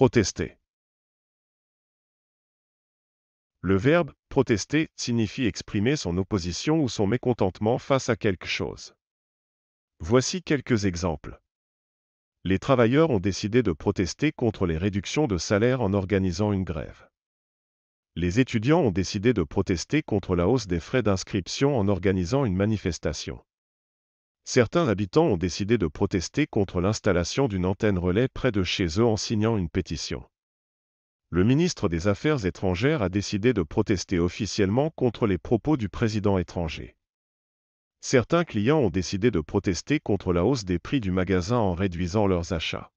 Protester. Le verbe protester signifie exprimer son opposition ou son mécontentement face à quelque chose. Voici quelques exemples. Les travailleurs ont décidé de protester contre les réductions de salaire en organisant une grève. Les étudiants ont décidé de protester contre la hausse des frais d'inscription en organisant une manifestation. Certains habitants ont décidé de protester contre l'installation d'une antenne relais près de chez eux en signant une pétition. Le ministre des Affaires étrangères a décidé de protester officiellement contre les propos du président étranger. Certains clients ont décidé de protester contre la hausse des prix du magasin en réduisant leurs achats.